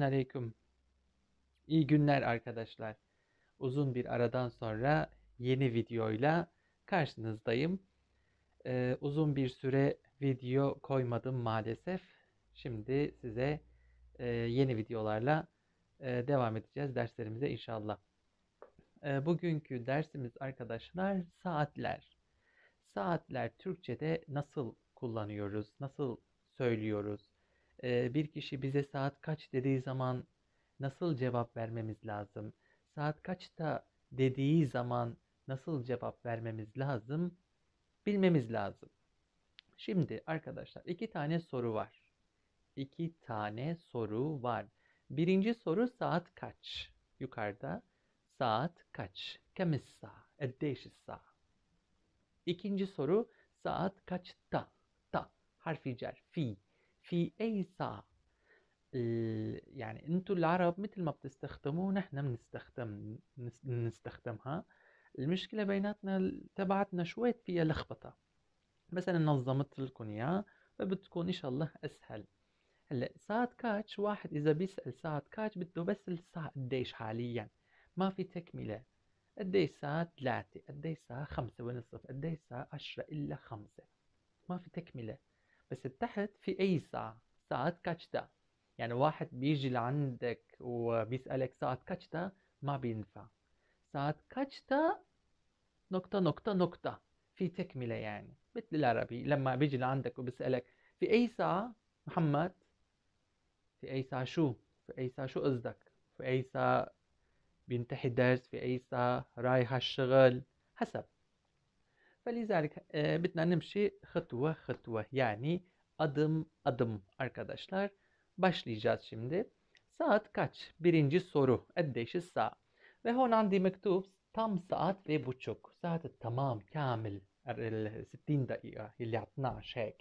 Selamun Aleyküm. İyi günler arkadaşlar. Uzun bir aradan sonra yeni videoyla karşınızdayım. Ee, uzun bir süre video koymadım maalesef. Şimdi size e, yeni videolarla e, devam edeceğiz derslerimize inşallah. E, bugünkü dersimiz arkadaşlar saatler. Saatler Türkçe'de nasıl kullanıyoruz, nasıl söylüyoruz? bir kişi bize saat kaç dediği zaman nasıl cevap vermemiz lazım? Saat kaçta dediği zaman nasıl cevap vermemiz lazım? Bilmemiz lazım. Şimdi arkadaşlar iki tane soru var. İki tane soru var. Birinci soru saat kaç? Yukarıda saat kaç? Kemissa, eddeşissa. İkinci soru saat kaçta? Ta harfi cer, fi في أي ساعة يعني انتو العرب مثل ما بتستخدموه نحن بنستخدم بنستخدمها المشكله بيناتنا تبعتنا شوية فيها لخبطه مثلا نظمت لكم اياها فبتكون ان شاء الله اسهل هلا ساعة كاتش واحد اذا بيسال ساعة كاتش بده بس الساعة قديش حاليا ما في تكمله قديش ساعة ثلاثة قديش ساعة خمسة ونصف قديش ساعة عشرة إلا خمسة ما في تكملة بس تحت في أي ساعة ساعات كاتشتا يعني واحد بيجي لعندك وبيسألك ساعة كاتشتا ما بينفع ساعة كاتشتا نقطة نقطة نقطة في تكملة يعني مثل العربي لما بيجي لعندك وبيسألك في أي ساعة محمد في أي ساعة شو في أي ساعة شو قصدك في أي ساعة بينتهي الدرس في أي ساعة رايح الشغل حسب فلذلك بدنا نمشي خطوة خطوة yani adım adım arkadaşlar. Başlayacağız şimdi. Saat kaç? Birinci soru. Eddeşi saat Ve honan di mektup tam saat ve buçuk. Saat tamam, kamil. 60 dakika. Ili 12 هيك.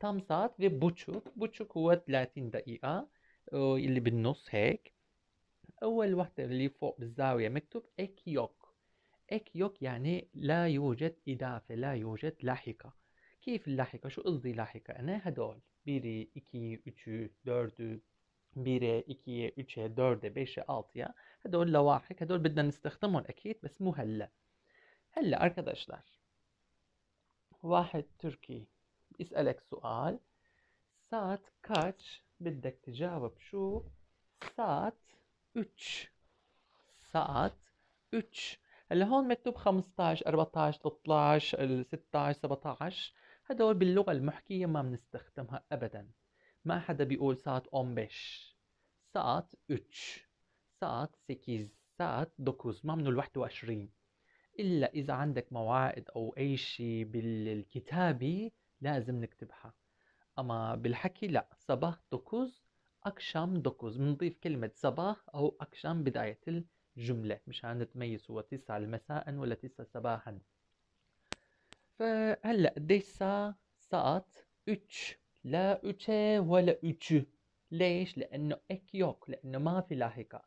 tam saat ve buçuk. Buçuk هو 30 dakika. Ili بالنص هيك. أول واحدة اللي فوق بالزاوية مكتوب إكيوك ek yok yani la yujed idafe la yujed lahika. Keyif lahika şu ızdı lahika ne hedol. 1'i, 2'yi, 3'ü, 4'ü, 1'e, 2'ye, 3'e, 4'e, 5'e, 6'ya. Hedol lavahik. Hedol بدنا نستخدمهم أكيد بس مو هلا. هلا arkadaşlar. واحد تركي يسألك سؤال saat kaç بدك cevap şu? saat 3 saat 3 هلا هون مكتوب 15 14 13 16 17 هدول باللغة المحكية ما بنستخدمها أبدا ما حدا بيقول ساعة 15 ساعة 3 ساعة 8 ساعة 9 ما بنقول 21 إلا إذا عندك مواعيد أو أي شيء بالكتابي لازم نكتبها أما بالحكي لا صباح 9 أكشام دوكوز بنضيف كلمة صباح أو أكشام بداية جملة مش هنتميز هو تسعة مساء ولا تسعة صباحا فهلا قديش ساعة؟ ساعات 3 لا 3 ولا 3 ليش؟ لأنه ek yok لأنه ما في لاحقة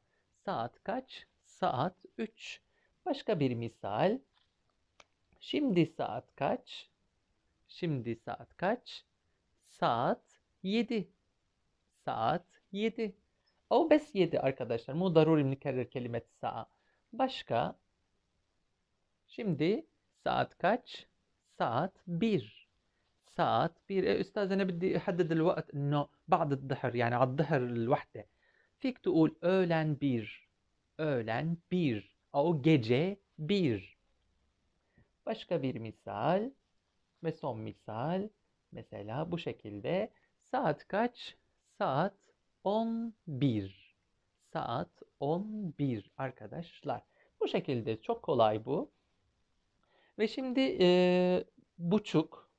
saat kaç? Saat 3. Başka bir misal. Şimdi saat kaç? Şimdi saat kaç? Saat 7. Saat 7. O bes 7 arkadaşlar. Mu daruri mükerrer kelimet saa. Başka? Şimdi saat kaç? Saat 1. ساعات بير استاذ انا بدي احدد الوقت انه بعد الظهر يعني على الظهر الوحده فيك تقول öğlen bir öğlen bir او gece bir başka bir misal ve son misal mesela bu şekilde saat kaç saat 11. Saat 11 arkadaşlar. Bu şekilde çok kolay bu. Ve şimdi e, buçuk.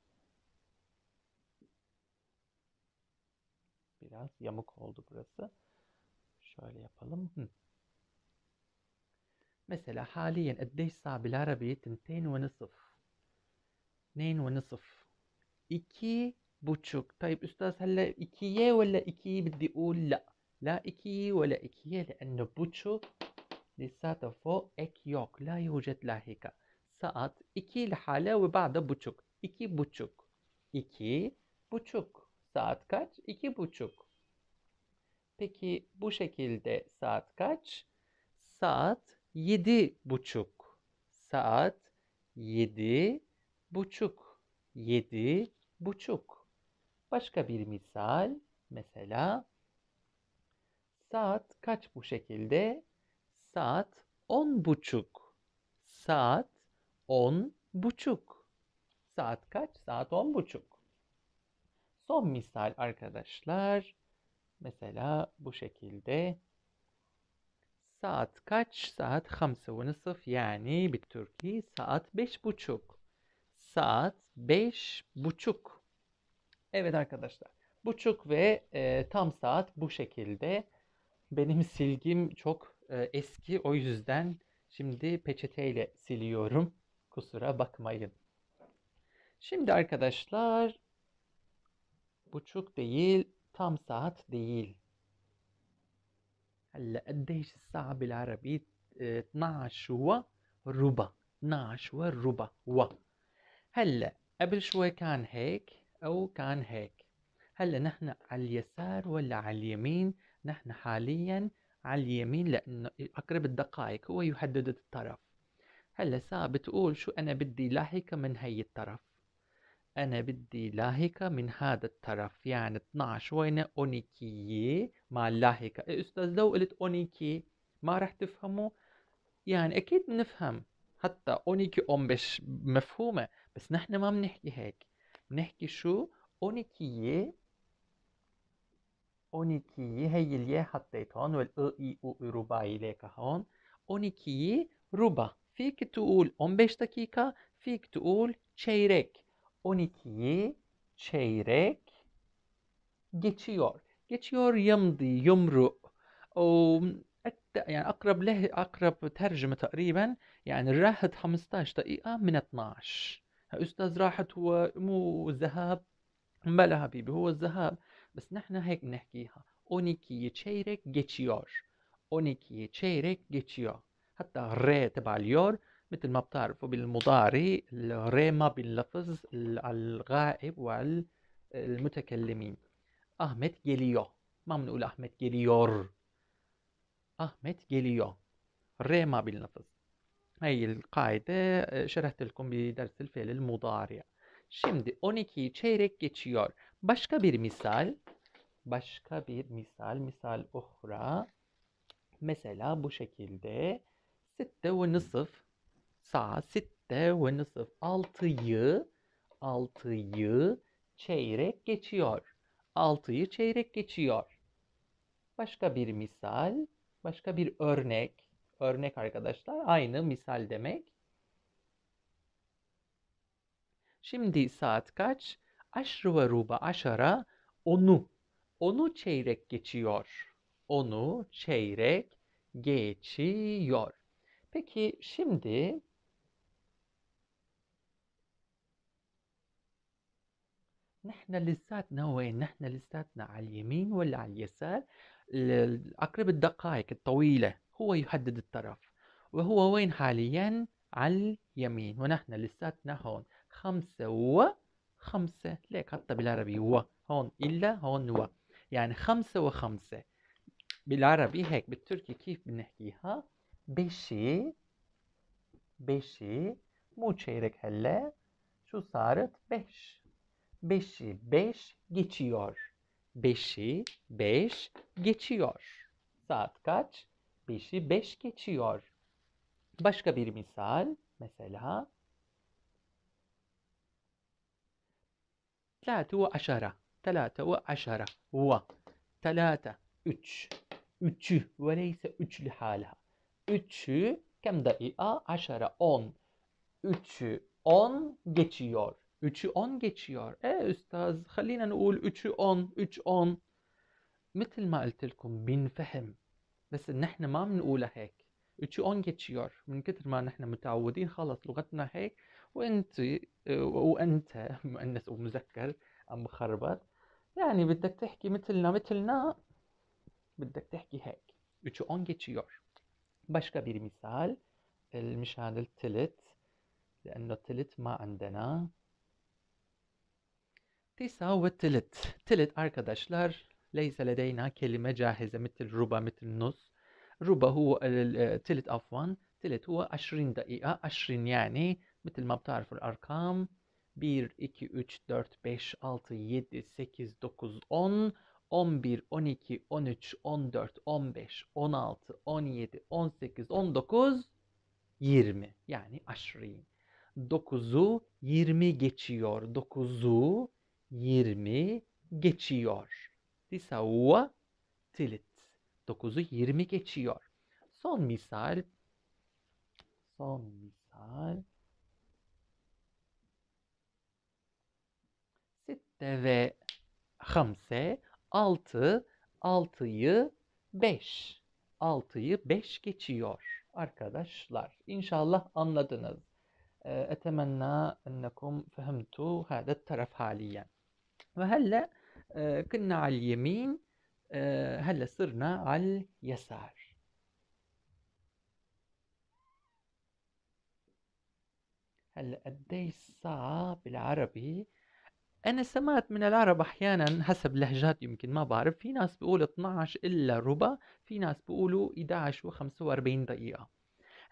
Biraz yamuk oldu burası. Şöyle yapalım. Hı. مثلا حاليا قديش ساعة بالعربي؟ تنتين ونصف اثنين ونصف إكي buçuk. طيب أستاذ هلا إكيه ولا إكيه بدي أقول لا لا إكيه ولا إكيه لأنه بوتشو لساته فوق إكيوك لا يوجد لاهيكا سقط إكي لحاله وبعده بوتشوك إكي بوتشوك إكي buçuk. Saat kaç? İki buçuk. Peki bu şekilde saat kaç? Saat yedi buçuk. Saat yedi buçuk. Yedi buçuk. Başka bir misal mesela saat kaç bu şekilde? Saat on buçuk. Saat on buçuk. Saat kaç? Saat on buçuk. Son misal arkadaşlar. Mesela bu şekilde. Saat kaç? Saat hamse ve nısıf. Yani bir Türkiye saat beş buçuk. Saat beş buçuk. Evet arkadaşlar. Buçuk ve e, tam saat bu şekilde. Benim silgim çok e, eski o yüzden şimdi peçeteyle siliyorum. Kusura bakmayın. Şimdi arkadaşlar buçuk değil tam saat değil. هلا قديش الساعة بالعربي 12 وربع 12 وربع و هلا قبل شوي كان هيك أو كان هيك هلا نحن على اليسار ولا على اليمين نحن حاليا على اليمين لأنه أقرب الدقائق هو يحدد الطرف هلا ساعة بتقول شو أنا بدي لاحقة من هاي الطرف أنا بدي لاحقة من هذا الطرف يعني 12 وين أونيكي مع اللاهيكة أستاذ لو قلت أونيكي ما رح تفهمه يعني أكيد بنفهم حتى أونيكي أومبش مفهومة بس نحن ما بنحكي هيك Nehki şu 12'yi 12'yi heyilye hatteyton ve ı i u ruba ile kahon 12'yi ruba fik tuul 15 dakika fik tuul çeyrek 12'yi çeyrek geçiyor geçiyor yımdi yumru o yani, akrab leh, akrab ترجمه tariben. Yani, rahat 15 dakika, من 12 استاذ راحت هو مو الذهاب لها حبيبي هو الذهاب بس نحن هيك بنحكيها اونيكي تشيرك جيتشيور اونيكي تشيرك جيتشيور حتى الري تبع اليور مثل ما بتعرفوا بالمضارع الري ما بنلفظ على الغائب وعلى المتكلمين احمد جيليو ما بنقول احمد جيليور احمد جيليو ري ما بنلفظ هي القاعدة şerhte لكم بدرس الفعل المضارع. Şimdi 12'yi çeyrek geçiyor. Başka bir misal. Başka bir misal. Misal uhra. Mesela bu şekilde. Sitte ve nısıf. Sağ sitte ve nısıf. altıyı, altıyı çeyrek geçiyor. Altıyı çeyrek geçiyor. Başka bir misal. Başka bir örnek. Örnek arkadaşlar aynı misal demek. Şimdi saat kaç? Aşrı ve ruba aşara onu. Onu çeyrek geçiyor. Onu çeyrek geçiyor. Peki şimdi نحن لساتنا وين نحن لساتنا على اليمين ولا على اليسار الأقرب الدقائق الطويلة هو يحدد الطرف وهو وين حاليا على اليمين ونحن لساتنا هون خمسة و خمسة ليك حتى بالعربي و هون إلا هون و يعني خمسة وخمسة بالعربي هيك بالتركي كيف بنحكيها بشي بشي مو تشيرك هلا شو صارت بش بشي بش geçiyor بشي بش geçiyor saat كاتش 5'i 5 geçiyor. Başka bir misal mesela Tlâte ve aşara. Telâte ve aşara. Ve. Telâte. Üç. Üçü. Ve leyse üçlü hala. Üçü. Kem daia? Aşara. On. Üçü. On geçiyor. Üçü on geçiyor. E üstaz. Halina nuul. Üçü on. Üç on. Mithl ma eltilkum bin fehm. بس نحن ما بنقولها هيك اون جيتشيور من كثر ما نحن متعودين خلص لغتنا هيك وانت وانت مؤنث ومذكر عم مخربط يعني بدك تحكي مثلنا مثلنا بدك تحكي هيك اون جيتشيور باش كبير مثال المشهد التلت لأنه التلت ما عندنا تساوي التلت تلت arkadaşlar Leyse ledeyna kelime cahize mitil ruba mitil nus. Ruba huve tilit afvan. Tilit huve aşrin daia. Aşrin yani mitil mabtarful arkam. 1, 2, 3, 4, 5, 6, 7, 8, 9, 10, 11, 12, 13, 14, 15, 16, 17, 18, 19, 20. Yani aşrin. 9'u 20 geçiyor. 9'u 20 geçiyor. Tisauva tilit. 9'u 20 geçiyor. Son misal. Son misal. Sitte ve hamse. 6, 6'yı 5. 6'yı 5 geçiyor arkadaşlar. İnşallah anladınız. أتمنى أنكم فهمتوا هذا الترف حاليا وهلأ آه، كنا على اليمين آه، هلا صرنا على اليسار هلا قديه الساعة بالعربي أنا سمعت من العرب أحيانا حسب لهجات يمكن ما بعرف في ناس بيقول 12 إلا ربع في ناس بيقولوا 11 و45 دقيقة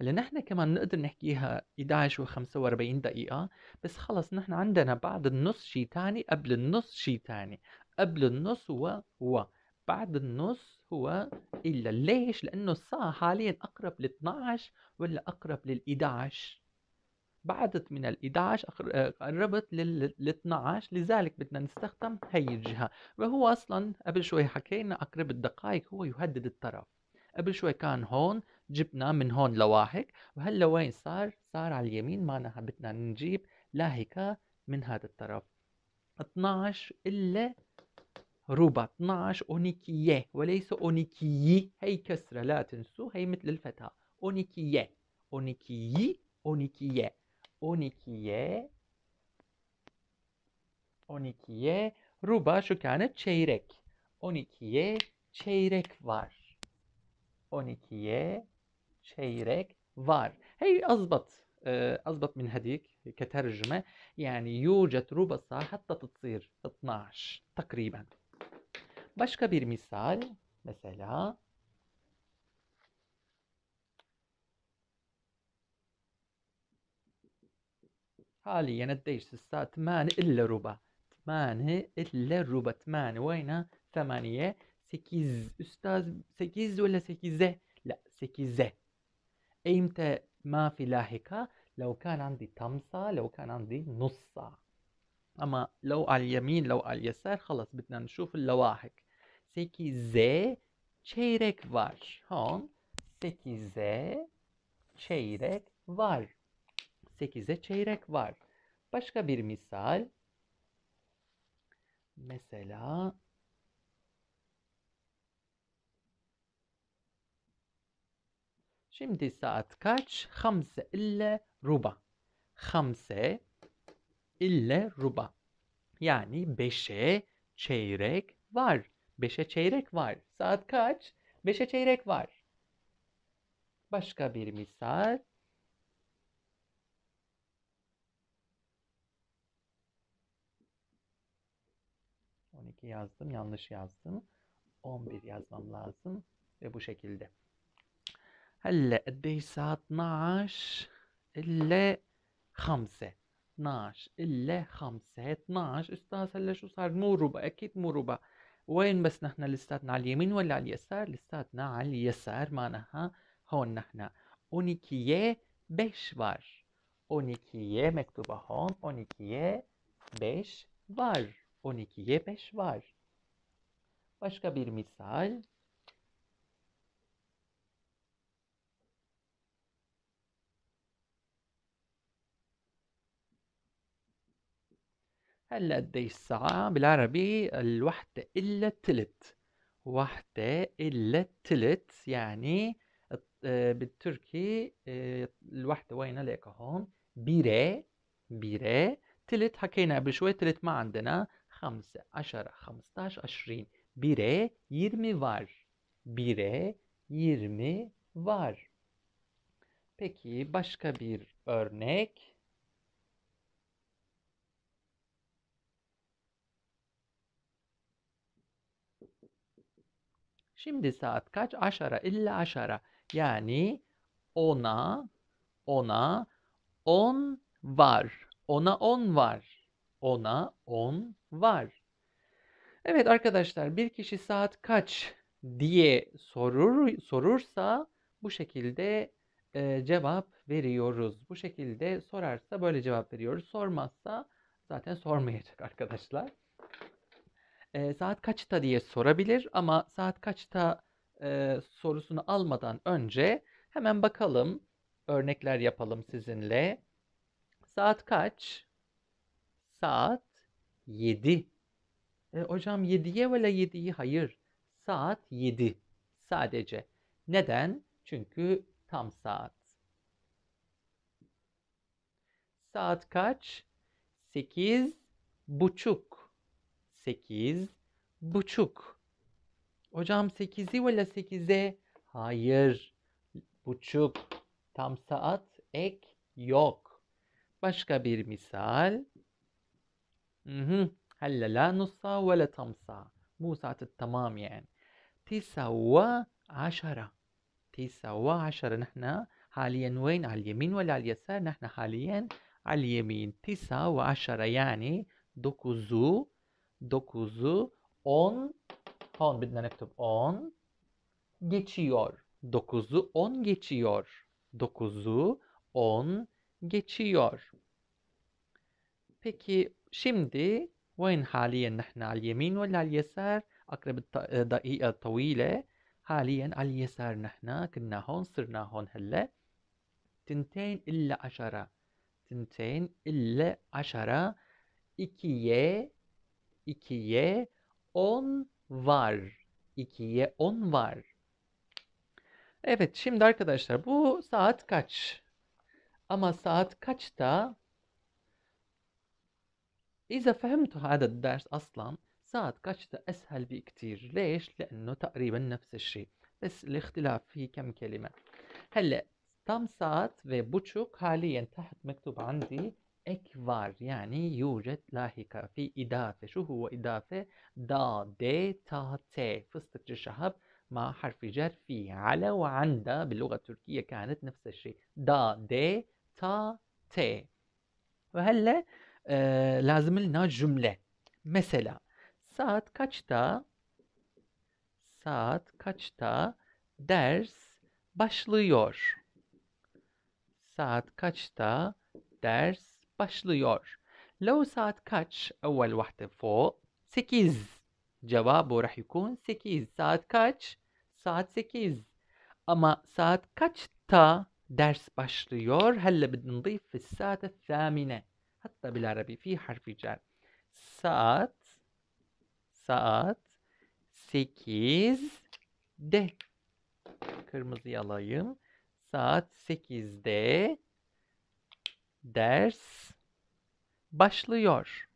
هلا نحن كمان نقدر نحكيها 11 و45 دقيقة بس خلص نحن عندنا بعد النص شي تاني قبل النص شي تاني قبل النص هو هو بعد النص هو إلا ليش؟ لأنه الساعة حاليا أقرب ل 12 ولا أقرب لل 11 بعدت من ال 11 آه، قربت لل 12 لذلك بدنا نستخدم هي الجهة وهو أصلا قبل شوي حكينا أقرب الدقائق هو يهدد الطرف قبل شوي كان هون جبنا من هون لواحق وهلا وين صار؟ صار على اليمين معناها بدنا نجيب لاهكة من هذا الطرف 12 إلا rubat 12 12'ye ve leyse 12'yi hey kesre la tensu hey mitlil fetha 12'ye 12'yi 12'ye 12'ye 12'ye ruba şu kane çeyrek 12'ye çeyrek var 12'ye çeyrek var hey azbat أضبط من هذيك كترجمة يعني يوجد ربع ساعة حتى تصير 12 تقريبا Başka bir misal mesela حاليا قديش الساعة ثمانية إلا ربع ثمانية إلا ربع ثمانية وين ثمانية سكيز أستاذ سكيز ولا 8 لا 8 إمتى ما في لاحقة لو كان عندي تمسة لو كان عندي نص ساعة أما لو على اليمين لو على اليسار خلص بدنا نشوف اللواحق 8Z e çeyrek var. Son 8Z e çeyrek var. 8'e çeyrek var. Başka bir misal. Mesela Şimdi saat kaç? Hamse ille ruba. Hamse ille ruba. Yani beşe çeyrek var. Beşe çeyrek var. Saat kaç? Beşe çeyrek var. Başka bir misal. On yazdım. Yanlış yazdım. 11 yazmam lazım. Ve bu şekilde. هلا قديش saat 12 إلا خمسة 12 إلا خمسة 12 أستاذ هلا شو صار مو ربع أكيد مو ربع وين بس نحن لساتنا على اليمين ولا على اليسار لساتنا على اليسار معناها هون نحن 12 بيش var 12 مكتوبة هون 12 بيش var 12 بيش var Başka bir misal هلا قديش ساعة بالعربي الوحدة إلا التلت وحدة إلا التلت يعني آه، بالتركي آه، الوحدة وين لك هون بيرة بيرة تلت حكينا قبل شوي تلت ما عندنا خمسة عشرة خمسة عشرين بيرة يرمي فار بيرة يرمي فار بكي باشكا بير örnek Şimdi saat kaç? Aşara, illa aşara. Yani ona, ona, on var. Ona on var. Ona on var. Evet arkadaşlar bir kişi saat kaç diye sorur sorursa bu şekilde e, cevap veriyoruz. Bu şekilde sorarsa böyle cevap veriyoruz. Sormazsa zaten sormayacak arkadaşlar e, saat kaçta diye sorabilir ama saat kaçta e, sorusunu almadan önce hemen bakalım örnekler yapalım sizinle. Saat kaç? Saat 7. E, hocam 7'ye vela 7'yi hayır. Saat 7 sadece. Neden? Çünkü tam saat. Saat kaç? 8 buçuk. Sekiz buçuk. Hocam sekizi vela sekize. Hayır. Buçuk. Tam saat ek yok. Başka bir misal. هلا لا نص ولا تمسع مو ساعة التمام يعني تساوى عشرة تساوى عشرة نحن حاليا وين على اليمين ولا على اليسار نحن حاليا على اليمين تسعة وعشرة يعني دوكوزو 9'u 10 10 bir nektup 10 geçiyor. 9'u 10 geçiyor. 9'u 10 geçiyor. Peki şimdi وين حاليا نحن على اليمين ولا على اليسار أقرب دقيقة طويلة حاليا على اليسار نحن كنا هون صرنا هون هلا تنتين إلا عشرة تنتين إلا عشرة إكيه 2'ye 10 var. 2'ye 10 var. Evet şimdi arkadaşlar bu saat kaç? Ama saat kaçta? إذا فهمت هذا الدرس أصلا ساعة كاتشتا أسهل بكتير ليش؟ لأنه تقريبا نفس الشيء بس الاختلاف في كم كلمة هلأ تام ساعة وبوتشوك حاليا تحت مكتوب عندي ek var. Yani yucet lahika fi idafe. Şu huve idafe da de ta te. Fıstıkçı şahap مع حرف جر ve anda. وعند باللغة التركية كانت نفس الشيء دا دي تا تي وهلا آه لازم لنا جملة مثلا saat kaçta saat kaçta ders başlıyor saat kaçta ders başlıyor. Lo saat kaç? أول واحدة فوق Sekiz. cevabı راح يكون sekiz saat kaç? Saat sekiz. ama saat kaçta ders başlıyor? هلا بدنا نضيف في الساعة الثامنة حتى بالعربي في حرف جر saat saat 8'de kırmızıyı alayım. Saat 8'de Ders başlıyor.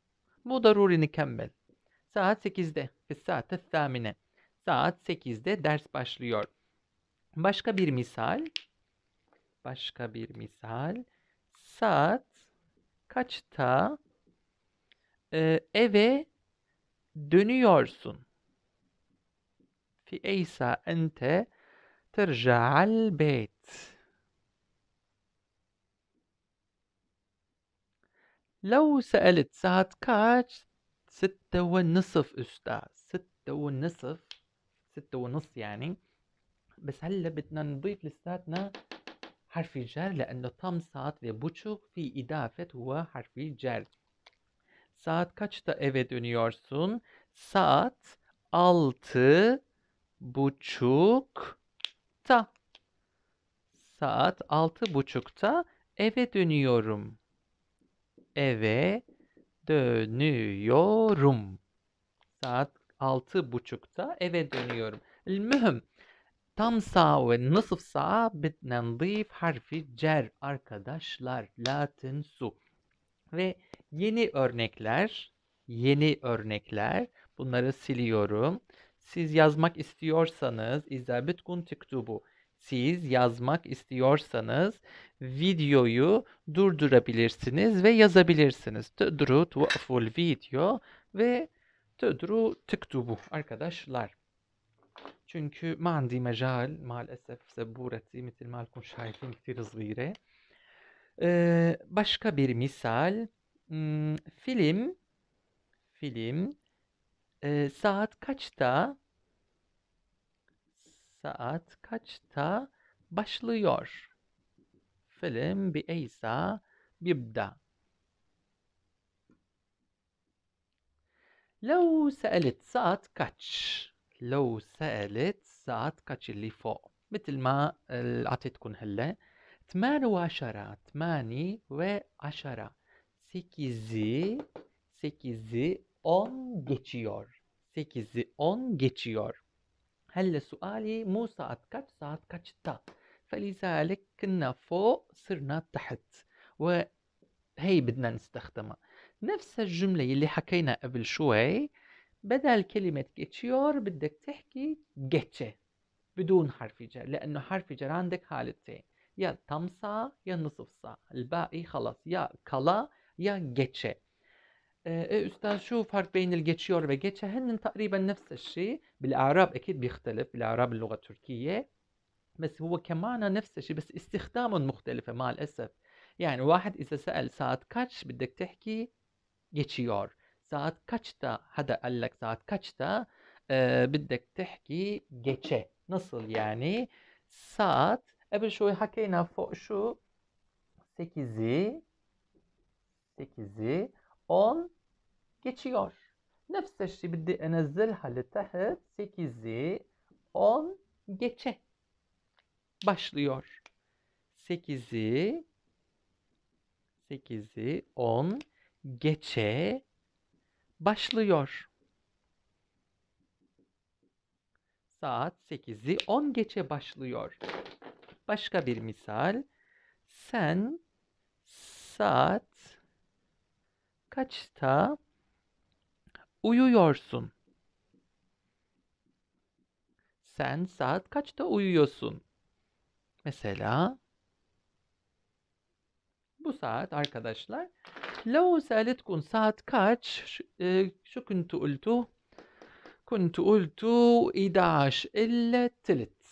Bu daruri kembel Saat 8'de. Saat thamine. Saat 8'de ders başlıyor. Başka bir misal. Başka bir misal. Saat kaçta ee, eve dönüyorsun? Fi eysa ente terca'al beyt. لو سألت ساعة كاتش ستة ونصف أستاذ ستة ونصف ستة ونص يعني بس هلا بدنا نضيف لساتنا حرف الجر لأنه تم ساعات لبوتشو في إضافة هو حرف الجر Saat kaçta eve dönüyorsun? Saat altı buçukta. Saat altı buçukta eve dönüyorum eve dönüyorum. Saat altı buçukta eve dönüyorum. Mühim. Tam sağ ve nasıl sağ bitnandif harfi cer arkadaşlar. Latin su. Ve yeni örnekler, yeni örnekler. Bunları siliyorum. Siz yazmak istiyorsanız izabet kun tiktubu siz yazmak istiyorsanız videoyu durdurabilirsiniz ve yazabilirsiniz. Tedru tuaful video ve tedru bu arkadaşlar. Çünkü ما عندي مجال maalesef سبورتي مثل ما لكم شايفين Ee, başka bir misal. Hmm, film film e, saat kaçta saat kaçta başlıyor? Film bi eysa bibda. لو سألت ساعة كاتش لو سألت ساعة كاتش اللي فوق مثل ما عطيتكم هلا ثمان وعشرة ثماني وعشرة سيكيزي سيكيزي on geçiyor. 8'i 10 geçiyor. هل السؤال مو صاد كات صاد كات تا فلذلك كنا فوق صرنا تحت وهي بدنا نستخدمها نفس الجملة اللي حكينا قبل شوي بدل كلمة جيتشيور بدك تحكي جيتشي بدون حرف جر لأنه حرف جر عندك حالتين يا تمسا يا نصف سا الباقي خلص يا كلا يا جيتشي استاذ شو فرق بين الجيتشيور والجيتشا هن تقريبا نفس الشيء بالاعراب اكيد بيختلف بالاعراب اللغه التركيه بس هو كمان نفس الشيء بس استخدامهم مختلفه مع الاسف يعني واحد اذا سال ساعه كاتش بدك تحكي جيتشيور ساعه كاتشتا حدا قال لك ساعه كاتشتا أه بدك تحكي جيتشا نصل يعني ساعه قبل شوي حكينا فوق شو 8 8 10 geçiyor. Nefse şimdi enezzelha li tehet 8'i 10 geçe başlıyor. 8'i 8'i 10 geçe başlıyor. Saat 8'i 10 geçe başlıyor. Başka bir misal. Sen saat kaçta uyuyorsun? Sen saat kaçta uyuyorsun? Mesela bu saat arkadaşlar لو سألتكم saat kaç شو كنت قلتوا كنت قلتوا 11 إلا تلت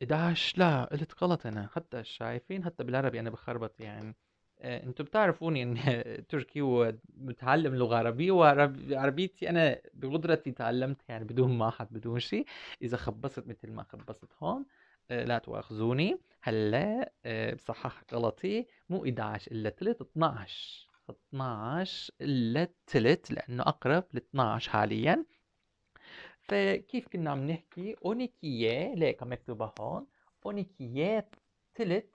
11 لا قلت غلط أنا حتى شايفين حتى بالعربي أنا بخربط يعني آه، انتم بتعرفوني ان تركي ومتعلم لغه عربيه وعربيتي انا بقدرتي تعلمت يعني بدون ما احد بدون شيء اذا خبصت مثل ما خبصت هون آه، لا تؤاخذوني هلا آه، بصحح غلطي مو 11 الا 3 12 12 الا 3 لانه اقرب ل 12 حاليا فكيف كنا عم نحكي اونيكيه ليك مكتوبه هون اونيكيه تلت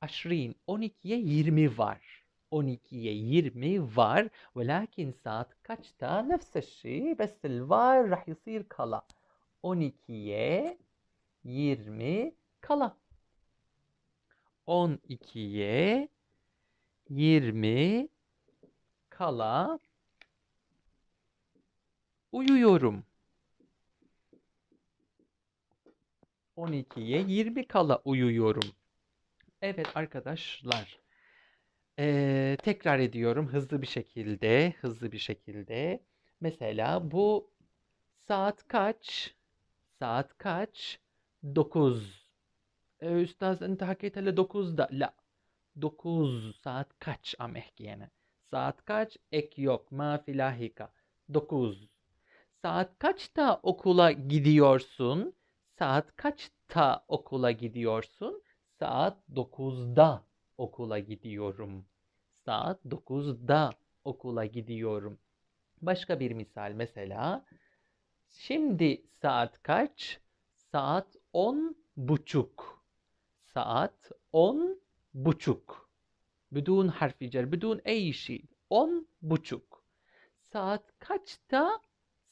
aşrin 12'ye 20 var. 12'ye 20 var. Ve lakin saat kaçta? Nefs الشيء بس الvar راح يصير kala. 12'ye 20 kala. 12'ye 20 kala uyuyorum. 12'ye 20 kala uyuyorum. Evet arkadaşlar. Ee, tekrar ediyorum hızlı bir şekilde. Hızlı bir şekilde. Mesela bu saat kaç? Saat kaç? 9. Ee, üstaz hakikaten 9'da. La. 9 saat kaç am Saat kaç? Ek yok. Ma filahika. 9. Saat kaçta okula gidiyorsun? Saat kaçta okula gidiyorsun? Saat 9'da okula gidiyorum. Saat 9'da okula gidiyorum. Başka bir misal mesela. Şimdi saat kaç? Saat 10 buçuk. Saat 10 buçuk. Bidun harfi cer, bidun ey şey. 10 buçuk. Saat kaçta?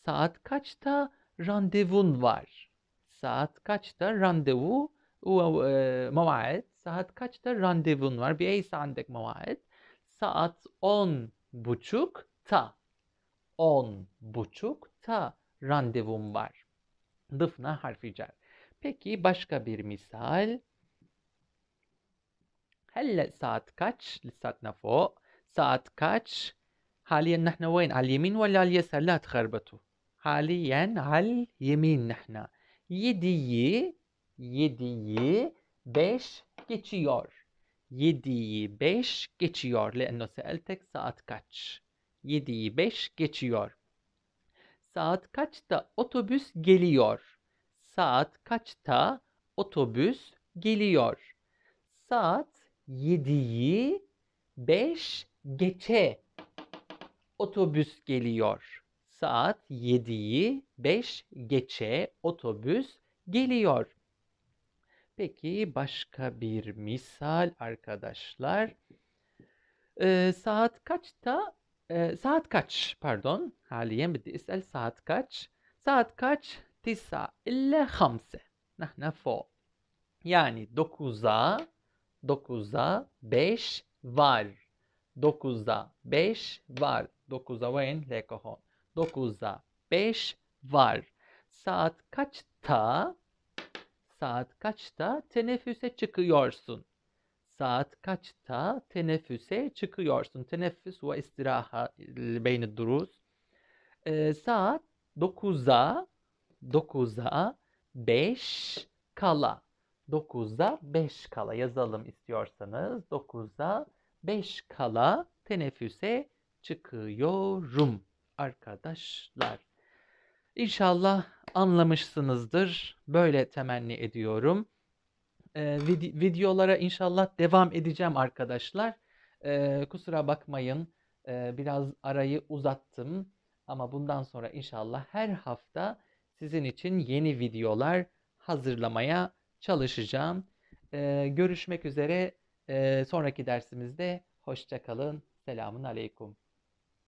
Saat kaçta randevun var? Saat kaçta randevu e, mavaet saat kaçta randevun var? Bir ey sandık mavaet. Saat on buçuk ta On buçuk ta randevun var. Dıfna harfi cer. Peki başka bir misal. هلا saat kaç? saat فوق. saat kaç? حاليا نحن وين؟ al yemin ولا على اليسار؟ لا تخربطوا. حاليا al yemin نحن. يدي 7'yi 5 geçiyor. 7'yi 5 geçiyor. لأنه سألتك saat kaç? 7'yi 5 geçiyor. Saat kaçta otobüs geliyor? Saat kaçta otobüs geliyor? Saat 7'yi 5 geçe otobüs geliyor. Saat 7'yi 5 geçe otobüs geliyor. Peki başka bir misal arkadaşlar. Ee, saat kaçta? Ee, saat kaç? Pardon. Haliyen bir أسأل saat kaç? Saat kaç? Tisa ile hamse. Nahna fo. Yani 9'a 9'a beş var. 9'a beş var. 9'a vayn lekohon. 9'a beş var. Saat kaçta? saat kaçta teneffüse çıkıyorsun? Saat kaçta teneffüse çıkıyorsun? Teneffüs ve istiraha e, beyni duruz. E, saat 9'a 9'a 5 kala. 9'a 5 kala yazalım istiyorsanız. 9'a 5 kala teneffüse çıkıyorum arkadaşlar. İnşallah anlamışsınızdır. Böyle temenni ediyorum. Ee, vid videolara inşallah devam edeceğim arkadaşlar. Ee, kusura bakmayın. Ee, biraz arayı uzattım. Ama bundan sonra inşallah her hafta sizin için yeni videolar hazırlamaya çalışacağım. Ee, görüşmek üzere. Ee, sonraki dersimizde hoşçakalın. Selamun aleyküm.